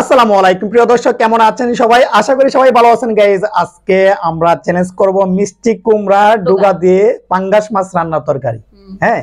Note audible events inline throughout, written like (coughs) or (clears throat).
আসসালামু আলাইকুম প্রিয় দর্শক কেমন আছেন সবাই আশা করি সবাই ভালো আছেন গাইজ আজকে আমরা চ্যালেঞ্জ করব মিষ্টি কুমড়া ডুগা দিয়ে পাঙ্গাস মাছ রান্না তরকারি হ্যাঁ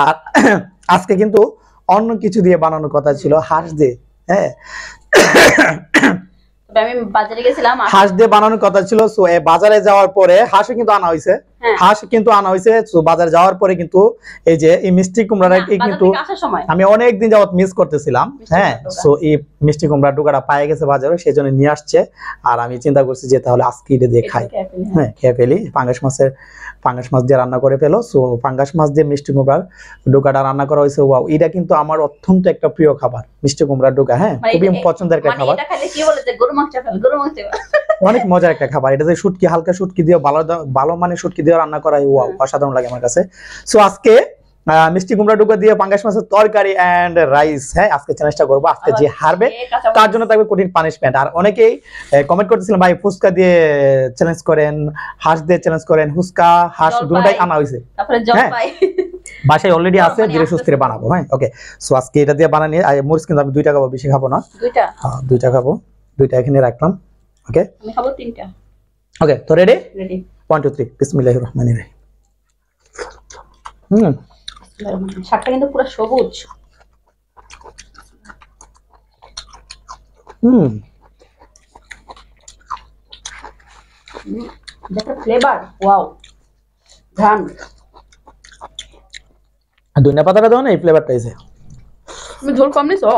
আর (clears throat) আজকে কিন্তু অন্য কিছু দিয়ে বানানোর কথা ছিল হাঁস দিয়ে হ্যাঁ আমি বাজারে গেছিলাম হাঁস দিয়ে বানানোর কথা ছিল সো বাজারে যাওয়ার পরে হাঁসও কিন্তু আনা হয়েছে হ্যাঁ। হাঁস কিন্তু আনা হয়েছে বাজার যাওয়ার পরে কিন্তু এই যে এই মিষ্টি কুমড়াটা কিন্তু আমি অনেক দিন যাবত মিস করতেছিলাম হ্যাঁ সো এই মিষ্টি কুমড়া টুকাটা পায়ে গেছে বাজারে সেই জন্য নিয়ে আসছে আর আমি চিন্তা করছি যে তাহলে আজকে এটা দিয়ে খাই হ্যাঁ।, হ্যাঁ খেয়ে ফেলি পাঙ্গাস মাছের পাঙ্গাস মাছ দিয়ে রান্না করে ফেলো সো পাঙ্গাস মাছ দিয়ে মিষ্টি কুমড়ার ডোকাটা রান্না করা হয়েছে ওয়াও এটা কিন্তু আমার অত্যন্ত একটা প্রিয় খাবার মিষ্টি কুমড়ার ডোকা হ্যাঁ মানে খুবই পছন্দের একটা খাবার অনেক মজার একটা খাবার এটা যে শুটকি হালকা শুটকি দিয়ে ভালো ভালো মানে শুটকি দিয়ে দিয়ে রান্না করা হয় ওয়াও অসাধারণ লাগে আমার কাছে সো আজকে মিষ্টি কুমড়া টুকা দিয়ে পাঙ্গাস মাছের তরকারি অ্যান্ড রাইস হ্যাঁ আজকে চ্যালেঞ্জটা করবো আজকে যে হারবে তার জন্য থাকবে কঠিন পানিশমেন্ট আর অনেকেই কমেন্ট করতেছিলাম ভাই ফুচকা দিয়ে চ্যালেঞ্জ করেন হাঁস দিয়ে চ্যালেঞ্জ করেন ফুচকা হাঁস দুটাই আনা হয়েছে হ্যাঁ বাসায় অলরেডি আছে ধীরে সুস্থিরে বানাবো হ্যাঁ ওকে সো আজকে এটা দিয়ে বানানি কিন্তু আমি দুইটা খাবো বেশি খাবো না দুইটা দুইটা খাবো দুইটা এখানে রাখলাম ওকে আমি খাবো তিনটা ওকে তো ready ready one two three বিসমিল্লাহ রহমান শাকটা কিন্তু পুরো সবুজ হুম যেটা ফ্লেভার ওয়াও ঘ্রাণ ধনিয়া পাতাটা এই ফ্লেভারটা এসে তুমি ঝোল কম নিছো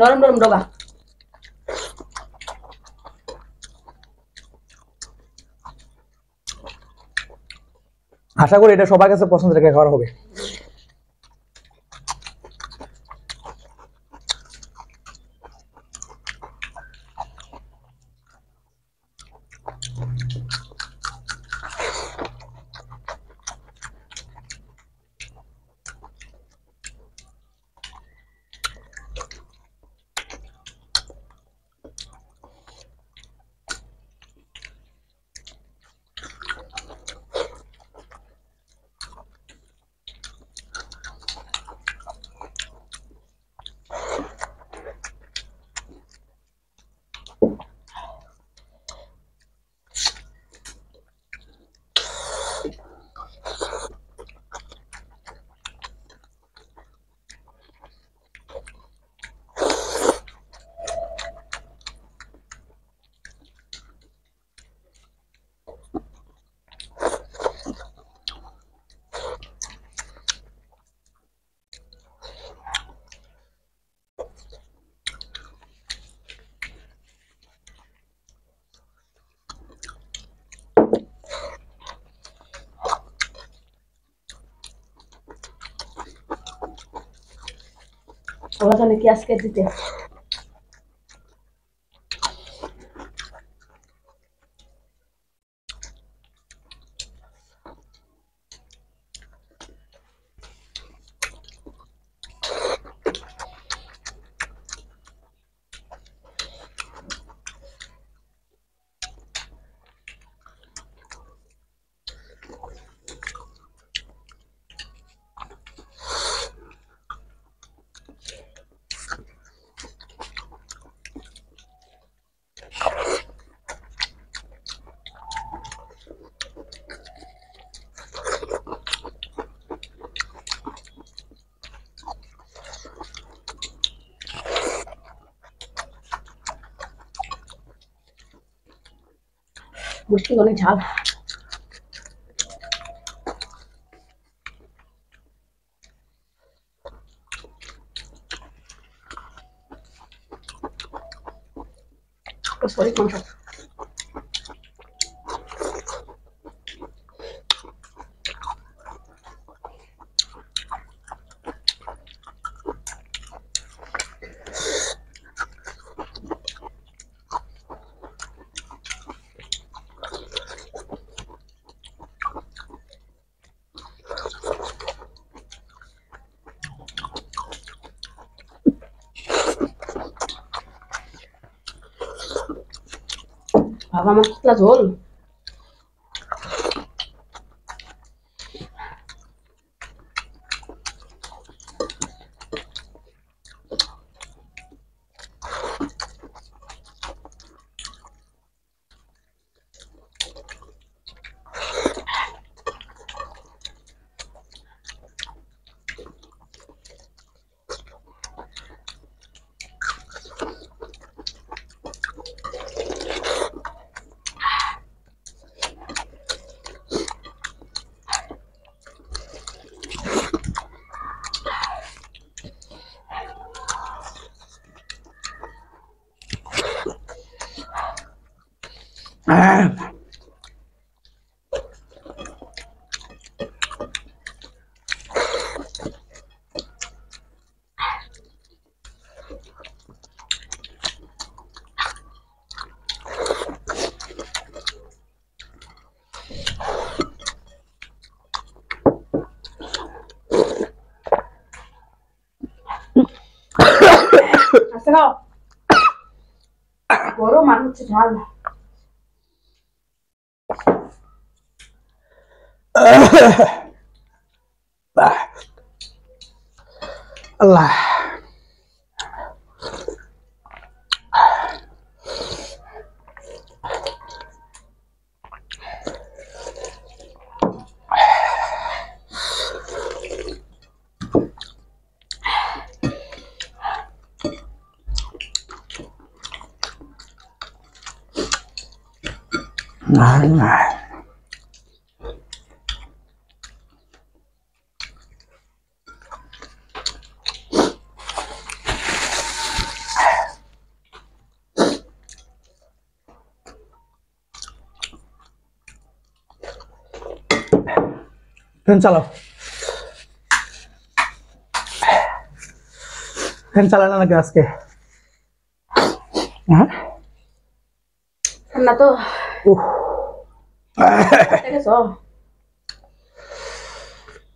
নরম নরম ডোগা আশা করি এটা সবার কাছে পছন্দের একটা খাবার হবে আমরা তাহলে কি আজকে দিতে মুশকিল অনেক ঝাল Pues por ahí Ah, vamos a quitar todo. Ah. (coughs) Asal, baru manusia jalan. là ngại ngại fan চালাও ফ্যান চালা না নাকি আজকে হ্যাঁ? তো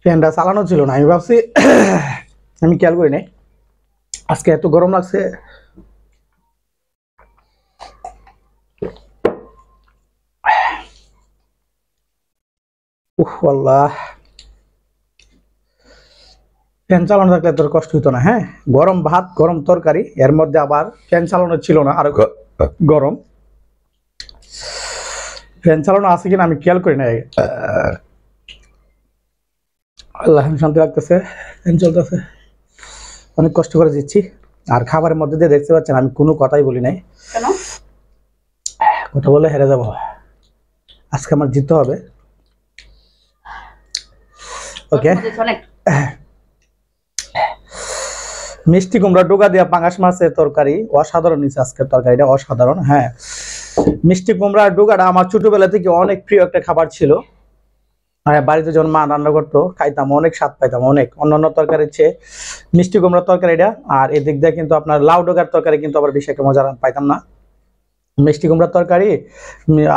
ফ্যানটা চালানো ছিল না আমি ভাবছি আমি খেয়াল করি নাই আজকে এত গরম লাগছে উহ আল্লাহ ফ্যান চালানো থাকলে তোর কষ্ট হতো না হ্যাঁ গরম ভাত গরম তরকারি এর মধ্যে আবার ফ্যান চালানো ছিল না আরো গরম ফ্যান চালানো আছে কিনা আমি খেয়াল করি না আল্লাহ শান্তি লাগতেছে ফ্যান চলতেছে অনেক কষ্ট করে দিচ্ছি আর খাবারের মধ্যে দিয়ে দেখতে পাচ্ছেন আমি কোনো কথাই বলি নাই কথা বলে হেরে যাব আজকে আমার জিততে হবে ওকে (laughs) মিষ্টি কুমড়া ডোগা দিয়া পাঙাশ মাছের তরকারি অসাধারণ নিচে আজকের তরকারিটা অসাধারণ হ্যাঁ মিষ্টি কুমড়া ডোগাটা আমার ছোটবেলা থেকে অনেক প্রিয় একটা খাবার ছিল হ্যাঁ বাড়িতে যখন মা রান্না করতো খাইতাম অনেক স্বাদ পাইতাম অনেক অন্যান্য তরকারির চেয়ে মিষ্টি কুমড়ার তরকারিটা আর এদিক দিয়ে কিন্তু আপনার লাউ ডোগার তরকারি কিন্তু আবার বেশি একটা মজা পাইতাম না মিষ্টি কুমড়ার তরকারি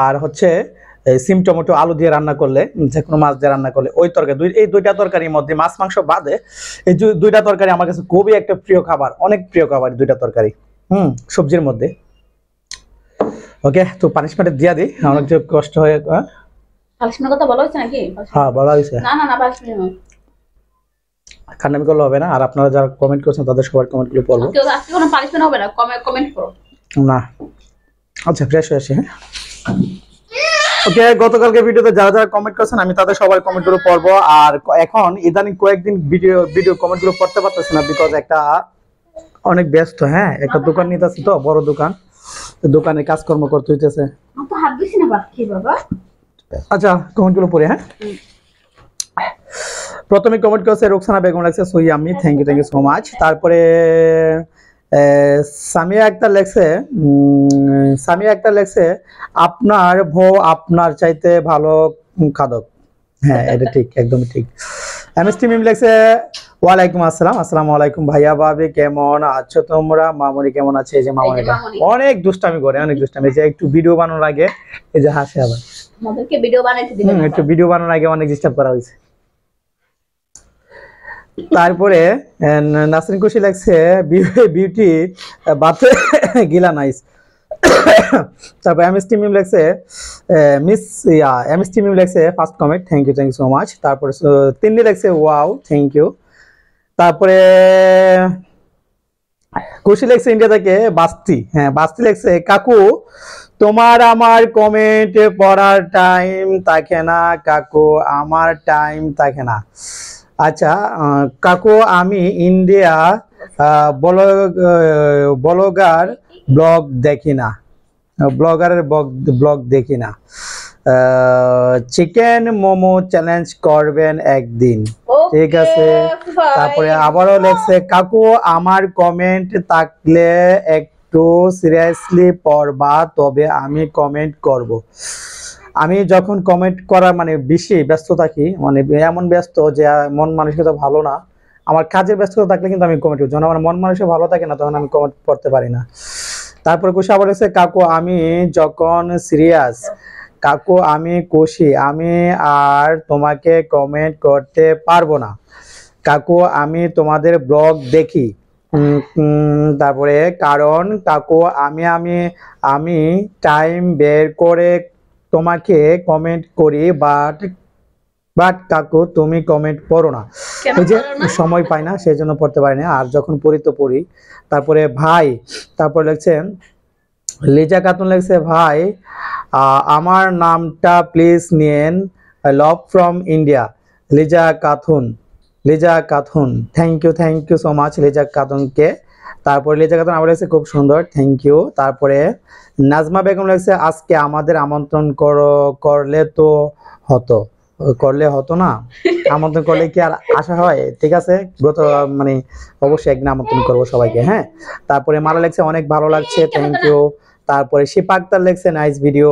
আর হচ্ছে সিম টমেটো আলু দিয়ে রান্না করলে যে কোনো মাছ দিয়ে রান্না করলে ওই তরকারি দুই এই দুইটা তরকারির মধ্যে মাছ মাংস বাদে এই দুইটা তরকারি আমার কাছে খুবই একটা প্রিয় খাবার অনেক প্রিয় খাবার দুইটা তরকারি হুম সবজির মধ্যে ওকে তো পানিশমেন্টে দিয়া দিই অনেক যে কষ্ট হয়ে পানিশমেন্টের কথা বলা হয়েছে নাকি হ্যাঁ বলা হয়েছে না না না পানিশমেন্ট খান্নামি করলে হবে না আর আপনারা যারা কমেন্ট করছেন তাদের সবার কমেন্টগুলো পড়বো আজকে কোনো পানিশমেন্ট হবে না কমেন্ট করো না আচ্ছা ফ্রেশ হয়ে আসি হ্যাঁ ওকে গতকালকে ভিডিওতে যারা যারা কমেন্ট করছেন আমি তাদের সবার কমেন্টগুলো পড়ব আর এখন ইদানিং কয়েকদিন ভিডিও ভিডিও কমেন্টগুলো পড়তে পারতেছি না বিকজ একটা অনেক ব্যস্ত হ্যাঁ একটা দোকান নিতে আছে তো বড় দোকান দোকানে কাজকর্ম করতে হইতেছে আচ্ছা কমেন্টগুলো পড়ে হ্যাঁ প্রথমে কমেন্ট করছে রোকসানা বেগম লাগছে সই আমি thank you thank you so much তারপরে সামিয়া একটা লেখছে সামিয়া একটা লেখছে আপনার ভো আপনার চাইতে ভালো খাদক হ্যাঁ এটা ঠিক একদম ঠিক এমএসটি মিম লেখছে ওয়ালাইকুম আসসালাম আসসালাম আলাইকুম ভাইয়া ভাবি কেমন আছো তোমরা মামনি কেমন আছে এই যে মামনিটা অনেক দুষ্টামি করে অনেক দুষ্টামি যে একটু ভিডিও বানানোর আগে এই যে হাসে আবার আমাদেরকে ভিডিও বানাইতে দিবেন একটু ভিডিও বানানোর আগে অনেক ডিস্টার্ব করা হয়েছে তারপরে নাসরিন কুশি লাগছে বিউটি বাথে গিলা নাইস তারপর এম এস মিম লাগছে মিস ইয়া এম এস মিম লাগছে first comment thank you thank you so much তারপরে তিন্নি লাগছে ওয়াও থ্যাংক ইউ তারপরে খুশি লেখছে ইন্ডিয়া থেকে বাস্তি হ্যাঁ বাস্তি লেখছে কাকু তোমার আমার কমেন্ট পড়ার টাইম থাকে না কাকু আমার টাইম থাকে না আচ্ছা কাকু আমি ইন্ডিয়া ব্লগার ব্লগ দেখি না ব্লগারের ব্লগ দেখি না চিকেন মোমো চ্যালেঞ্জ করবেন একদিন ঠিক আছে তারপরে আবারও লেগছে কাকু আমার কমেন্ট থাকলে একটু সিরিয়াসলি পড়বা তবে আমি কমেন্ট করব। আমি যখন কমেন্ট করা মানে বেশি ব্যস্ত থাকি মানে এমন ব্যস্ত যে মন মানসিকতা ভালো না আমার কাজের ব্যস্ততা থাকলে কিন্তু আমি কমেন্ট যখন আমার মন মানুষে ভালো থাকে না তখন আমি কমেন্ট করতে পারি না তারপরে কুশি আবার হচ্ছে কাকু আমি যখন সিরিয়াস কাকু আমি কুশি আমি আর তোমাকে কমেন্ট করতে পারবো না কাকু আমি তোমাদের ব্লগ দেখি তারপরে কারণ কাকু আমি আমি আমি টাইম বের করে তোমাকে কমেন্ট করি বাট বাট কাকু তুমি কমেন্ট পড়ো না এই যে সময় পাই না সেই জন্য পড়তে পারি না আর যখন পড়ি তো পড়ি তারপরে ভাই তারপর লিখছেন লিজা কাতুন লেখছে ভাই আমার নামটা প্লিজ নিয়েন love from India Liza Khatun Liza Khatun thank you thank you so much লিজা কাতুনকে তারপরে লেজা খাতুন আমার লাগছে খুব সুন্দর থ্যাংক ইউ তারপরে নাজমা বেগম লাগছে আজকে আমাদের আমন্ত্রণ করো করলে তো হতো করলে হতো না আমন্ত্রণ করলে কি আর আশা হয় ঠিক আছে গত মানে অবশ্যই একদিন আমন্ত্রণ করবো সবাইকে হ্যাঁ তারপরে মারা লাগছে অনেক ভালো লাগছে থ্যাংক ইউ তারপরে শিপা আক্তার লেগছে নাইস ভিডিও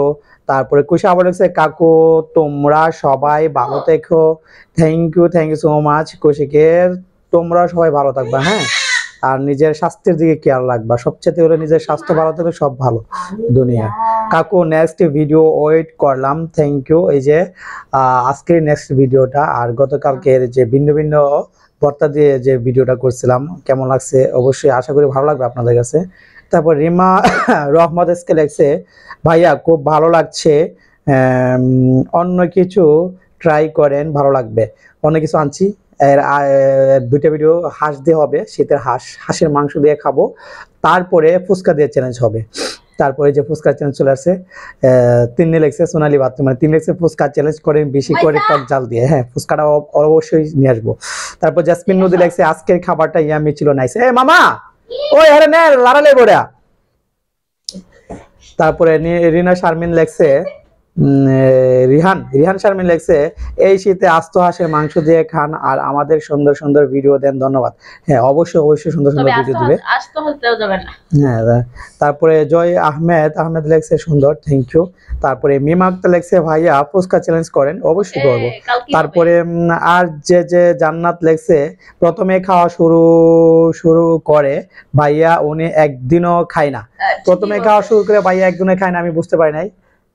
তারপরে কুশা আবার লেগছে কাকু তোমরা সবাই ভালো থেকো thank you thank you so much কুশিকের তোমরা সবাই ভালো থাকবা হ্যাঁ আর নিজের স্বাস্থ্যের দিকে কেয়ার রাখবা সবচেয়ে হলো নিজের স্বাস্থ্য ভালো থাকলে সব ভালো দুনিয়া কাকু নেক্সট ভিডিও ওয়েট করলাম থ্যাংক ইউ এই যে আজকের নেক্সট ভিডিওটা আর গতকালকের যে ভিন্ন ভিন্ন ভর্তা দিয়ে যে ভিডিওটা করছিলাম কেমন লাগছে অবশ্যই আশা করি ভালো লাগবে আপনাদের কাছে তারপর রিমা (laughs) রহমত এসকে লেখছে ভাইয়া খুব ভালো লাগছে অন্য কিছু ট্রাই করেন ভালো লাগবে অনেক কিছু আনছি এর দুইটা ভিডিও হাঁস দিয়ে হবে শীতের হাঁস হাঁসের মাংস দিয়ে খাবো তারপরে ফুচকা দিয়ে চ্যালেঞ্জ হবে তারপরে যে ফুচকা চ্যালেঞ্জ চলে আসছে তিন লেগসে সোনালি বাথরুম মানে তিন লেগসে ফুচকা চ্যালেঞ্জ করে বেশি করে টক জাল দিয়ে হ্যাঁ ফুচকাটা অবশ্যই নিয়ে আসবো তারপর জাসমিন নদী লাগছে আজকের খাবারটা ইয়ামি ছিল নাইস এ মামা ওই আরে নে লাড়ালে বড়া তারপরে রিনা শারমিন লেগছে রিহান রিহান শারমিন লেখছে এই শীতে আস্ত হাঁসের মাংস দিয়ে খান আর আমাদের সুন্দর সুন্দর ভিডিও দেন ধন্যবাদ হ্যাঁ অবশ্যই অবশ্যই সুন্দর সুন্দর ভিডিও দিবে হ্যাঁ তারপরে জয় আহমেদ আহমেদ লেখছে সুন্দর থ্যাংক ইউ তারপরে মিম আক্তার লেখছে ভাইয়া ফুচকা চ্যালেঞ্জ করেন অবশ্যই করব তারপরে আর যে যে জান্নাত লেখছে প্রথমে খাওয়া শুরু শুরু করে ভাইয়া উনি একদিনও খায় না প্রথমে খাওয়া শুরু করে ভাইয়া একদিনও খায় না আমি বুঝতে পারি নাই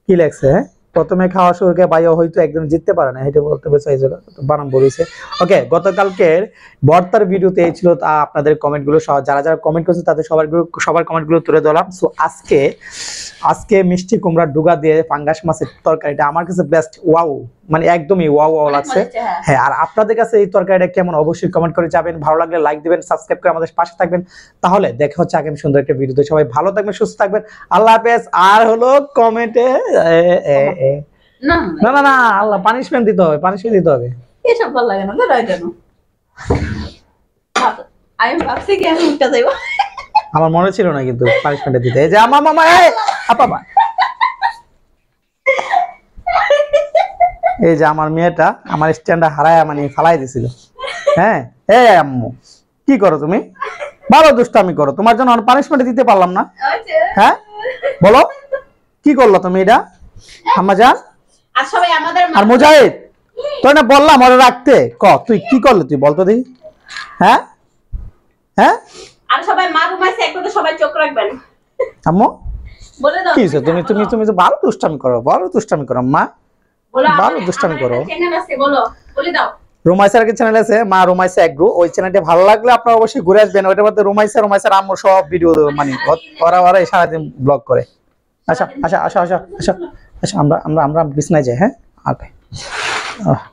কি লেখছে হ্যাঁ প্রথমে খাওয়া শুরুকে ভাইও হয়তো একদম জিততে পারে না এটা বলতে চাইছিল বানাম বলেছে ওকে গতকালকের বর্তার ভিডিওতে এই ছিল তা আপনাদের কমেন্টগুলো সহ যারা যারা কমেন্ট করছে তাদের সবার সবার কমেন্টগুলো তুলে ধরলাম সো আজকে আজকে মিষ্টি কুমড়া ডুগা দিয়ে ফাঙ্গাস মাছের তরকারিটা আমার কাছে বেস্ট ওয়াও মানে একদমই ওয়াও ওয়াও লাগছে হ্যাঁ।, হ্যাঁ আর আপনাদের কাছে এই তরকারিটা কেমন অবশ্যই কমেন্ট করে যাবেন ভালো লাগলে লাইক দিবেন সাবস্ক্রাইব করে আমাদের পাশে থাকবেন তাহলে দেখা হচ্ছে আগামী সুন্দর একটা ভিডিওতে সবাই ভালো থাকবেন সুস্থ থাকবেন আল্লাহ হাফেজ আর হলো কমেন্টে না না না আল্লাহ পানিশমেন্ট দিতে হবে পানিশমেন্ট দিতে হবে এসব ভালো লাগে না বেরোয় কেন আমি ভাবছি কি আমি উঠতে যাইব আমার মনে ছিল না কিন্তু পানিশমেন্ট দিতে এই যে আমা মামা এই আপা মা এই যে আমার মেয়েটা আমার স্ট্যান্ডটা হারায় মানে ফালাই দিছিল হ্যাঁ এ আম্মু কি করো তুমি ভালো দুষ্ট আমি করো তোমার জন্য পানিশমেন্ট দিতে পারলাম না আচ্ছা। হ্যাঁ বলো কি করলো তুমি এটা হামাজান আর মুজাহিদ তোর না বললাম ওরা রাখতে ক তুই কি তুই বলতো হ্যাঁ হ্যাঁ করো চ্যানেল আছে মা ওই ভালো লাগলে অবশ্যই ঘুরে আসবেন ওইটার মধ্যে রোমাইসা রোমাইসার আম্মু সব ভিডিও মানে ওরা ওরা সারাদিন ব্লগ করে আচ্ছা আচ্ছা আচ্ছা আচ্ছা আচ্ছা আচ্ছা আমরা আমরা আমরা বিছনায় যাই হ্যাঁ আগে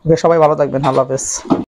ওকে সবাই ভালো থাকবেন আল্লাহ হাফেজ